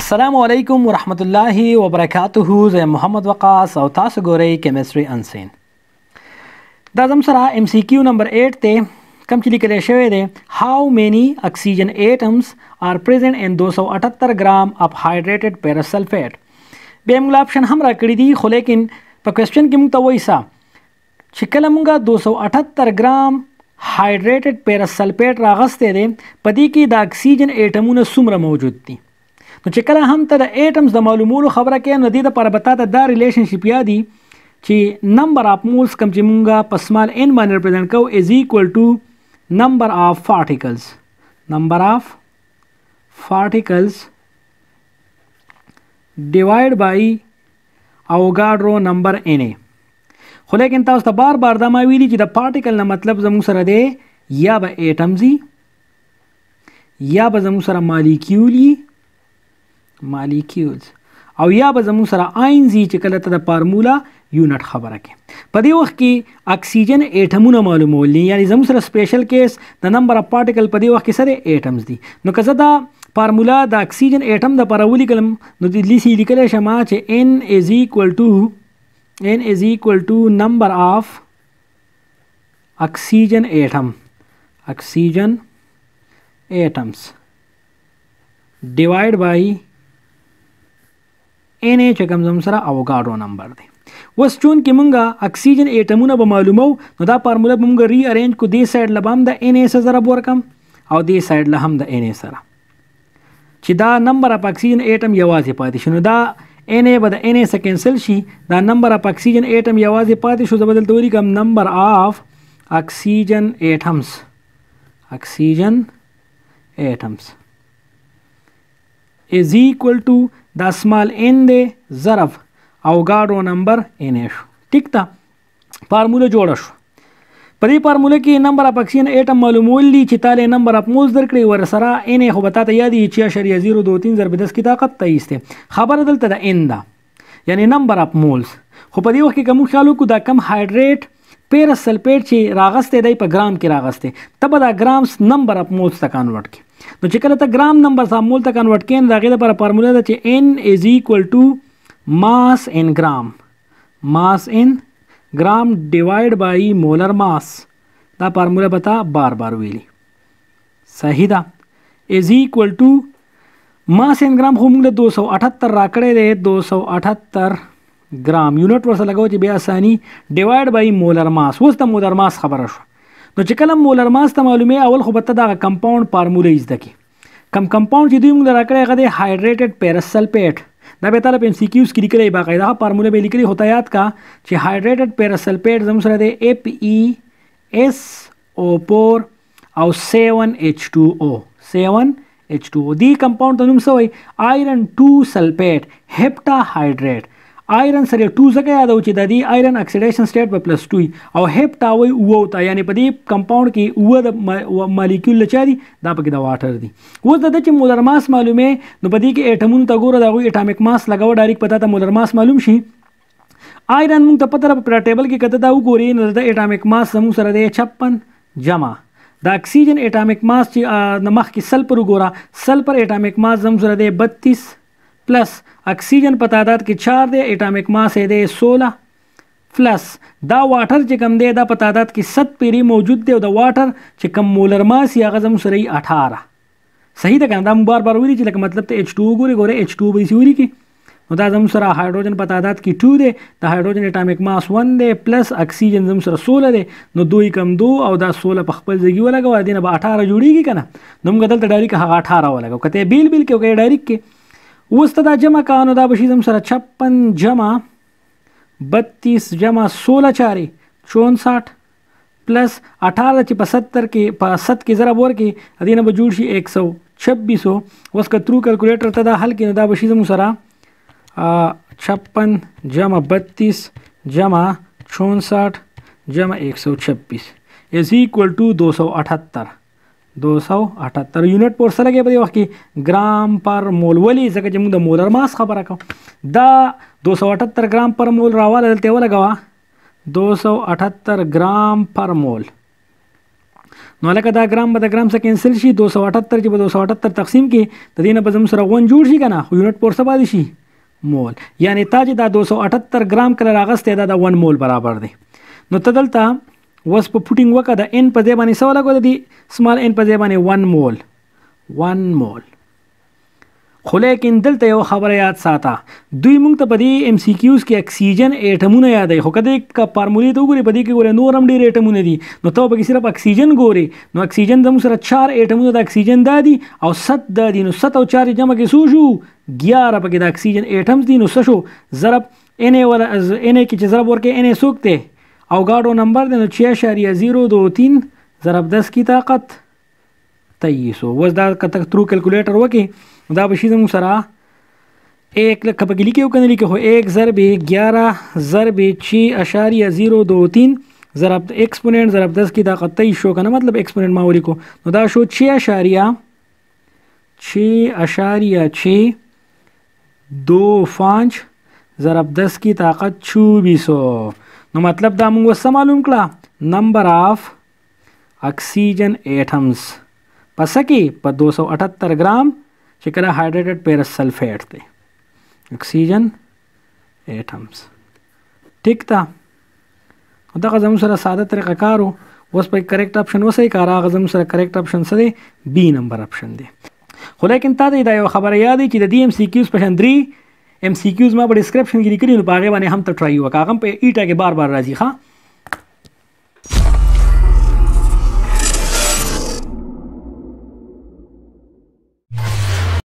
السلام علیکم ورحمۃ اللہ وبرکاتہ زه محمد وقاص او تاسو ګورئ کیمستري انسین دا زم سره ام سی کیو نمبر 8 ته کم چې لیکل شوی دی هاو مېنی اکسیجن اټمز آر پریزنٹ ان 278 ګرام اف هایډریټډ پیراسلفیټ به موږ آپشن هم را کړی دی خو لیکن په کوېسچن کې موږ ته وایسا چې کله موږ 278 ګرام هایډریټډ پیراسلفیټ راغستې دي په دې کې د اکسیجن اټمونه څومره موجود دي نو چې کله هم ته د اټمز د معلومولو خبره کې نو د دې لپاره به ته دا ریلیشن شپ یادي چې نمبر اف مولز کم چې مونږه په سمال ان باندې ریپرزینټ کوو از ایکوال ټو نمبر اف پارټیکلز نمبر اف particles divided by Avogadro number Na. خو لیکن تاسو ته بار بار دا ما ویلي چې د پارټیکل نه مطلب زموږ سره دی یا به اټم زی یا به زموږ سره مالیکیول مالیکیولز او یا به زموږ سره آین زی چې کله ته د فارمولا یونټ خبره کې په دې وخت کې اکسیجن اټمونه معلومول یعنی زموږ سره سپیشل کیس د نمبر اف پارټیکل په دې وخت کې سره اټمز دي نو که زه دا فارمولا د اکسیجن اټم د پرولي کلم نو د لیسی لیکل شمه چې n is equal to n is equal to number of oxygen atom oxygen atoms divided by ان چې کوم زم سره اوګاډو نمبر دی وس چون کې مونږه اکسیجن ایټمونه به معلومو نو دا فارموله به مونږه ری ارینج کو دې سایډ لبام د ان اس سره ورکم او دې سایډ له هم د ان اس سره چې دا نمبر اپ اکسیجن ایټم یوازې پاتې شنو دا ان ای به د ان ای څخه کینسل شي دا نمبر اف اکسیجن اټم یوازې پاتې شو زبدل توري کوم نمبر اف اکسیجن اټمز اکسیجن اټمز is equal to دا سمال n دی ظرف او ګاډو نمبر n شو ټیک تا فارموله جوړه شو په دې فارموله کې نمبر اف اکسین اټم معلومول دي چې تاله نمبر اف مول درکړي ور سره ان خو به تاسو یادې 6.023 کی طاقت تېسته خبره دلته د ان ده یعنی نمبر اف مولز خو په دې وخت کې کوم خیالو کو دا کم هایډریټ پیر سلفیټ چې راغستې دی په ګرام کې راغستې تبه دا ګرامز نمبر اپ مولز ته کنورټ کی نو چې کله ته ګرام نمبر سره مول ته کنورټ کین دا غي لپاره فارموله ده چې n is equal to mass in gram mass in ګرام ډیوایډ بای مولر ماس دا فارموله به تا بار بار ویلي صحیح ده از ایکوال ټو ماس ان ګرام خو موږ له 278 راکړی دی 278 ګرام یونټ ورسره لګو چې بیا اسانی ډیوایډ بای مولر ماس اوس د مولر ماس خبره شو نو چې کله مولر ماس ته معلومه اول خو به ته دا کمپاوند فارموله یې زده کی کم کمپاوند چې دوی موږ راکړی هغه دی هایډریټډ پیرسلفیټ دا به طالب ام سی کیوز کې لیکلي باقاعده فارموله به لیکلي هوتا یاد کا چې هایډریټډ پیراسلفیټ زموږ سره دی اف ای اس او 4 او 7H2O 7H2O دی کمپاوند ته نوم سوی آئرن 2 سلفیټ هپټا هایډریټ آیرن سره 2 ځکه یادو چې د دې آیرن اکسیډیشن سټیټ په پلس 2 او هپټاوي وو تا یعنی په دې کمپاوند کې وو د مالیکول لچا دي دا پکې د واټر دي اوس د چې مولر ماس معلومه نو په دې کې اټمونه تا ګوره د اټامیک ماس لګاو ډایرک پتا ته مولر ماس معلوم شي آیرن موږ ته پته را په ټیبل کې کته دا وګوري نو د اټامیک ماس سمو سره د 56 جمع د اکسیجن اټامیک ماس چې د مخ کې سلفر وګوره سلفر اټامیک ماس زم سره د 32 plus oxygen په تعداد کې 4 دی اټامک ماس یې دی 16 پلس دا واټر چې کم دی دا په تعداد کې 7 پیری موجود دی او دا واټر چې کم مولر ماس یې هغه زموږ سره 18 صحیح ده کنه دا مبار بار ویلي چې لکه مطلب ته H2 ګوري ګوره H2 به سیوري کې نو دا زموږ سره هایدروجن په تعداد کې 2 دی دا هایدروجن اټامک ماس 1 دی پلس اکسیجن زموږ سره 16 دی نو دوی کم دو او دا 16 په خپل ځای ولګو دینه به 18 جوړیږي کنه نو موږ دلته ډایریک هغه 18 ولګو کته بیل بیل کې ډایریک کې اوس ته دا جمع کا نو دا به شي زموږ سره چھپن جمع بتیس جمع سوله چارې چونساٹھ پلس اٹھارہ چې په ستر کې په ست کې ذرا بور کې دې نه به جوړ شي ایک سو چھبیس سو اوس که ترو کیلکولیټر ته دا حل کې نو دا به شي زموږ سره چھپن جمع بتیس جمع چونساٹھ جمع ایک سو چھبیس از اکول ٹو دو سو اٹھتر 278 یونټ پور سره کې په دې وخت کې ګرام پر مول ولی ځکه چې موږ د مولر ماس خبره کوو دا 278 ګرام پر مول راواله دلته ولګوا 278 ګرام پر مول نو لکه دا ګرام به د ګرام څخه کینسل شي 278 چې په 278 تقسیم کې تدینه په زم سره غون جوړ شي کنه یونټ پور سره باندې شي مول یعنی تا چې دا 278 ګرام کله راغسته دا د 1 مول برابر دی نو تدلته اوس په فوټینګ وکړه د ان په ځای باندې څه ولګوه د سمال ان په ځای باندې ون مول ون مول خو لیکن دلته یو خبره یاد ساته دوی موږ ته په دې ام سی کیوز کې اکسیجن اټمونه یادې خو کده کا فارمولې ته وګوري په دې کې ګوره نور هم ډېر اټمونه دي نو ته به صرف اکسیجن ګوري نو اکسیجن زموږ سره چار اټمونه د اکسیجن دا دي او ست دا دي نو ست او چار جمع کې سو شو 11 پکې د اکسیجن اټمز دي نو څه شو ضرب ان ای ور از ان ای کې چې ضرب ورکې ان ای سوکته او گاڑو نمبر دی نو 6.023 ضرب 10 کی طاقت 23 وز دا کته ترو کیلکولیټر وکي دا به شي زمو سره 1 لکه په کې لیکو کنه لیکو 1 ضرب 11 ضرب 6.023 ضرب ایکسپوننٹ ضرب 10 کی طاقت 23 شو کنه مطلب ایکسپوننٹ ما ولیکو نو دا شو 6.6.6 دو فانچ ضرب 10 کی طاقت 24 نو مطلب دا موږ وسه معلوم کړه نمبر آف اکسیجن ایټمز پس کې په 278 ګرام چې کله هایډریټډ پیرس سلفیټ دی اکسیجن ایټمز ټیک تا دا زموږ سره ساده طریقه کارو اوس په کریکټ اپشن وسې کار هغه زموږ سره کریکټ اپشن څه دی بی نمبر اپشن دی خو لیکن تا ته دا یو خبره یادې چې د ډي ام سی کیوز په شان 3 ایم سی کیوز ما په ډسکرپشن کې لیکلي نو په هغه باندې هم ته ټرای وکړه هغه په ایټا کې بار بار راځي ښا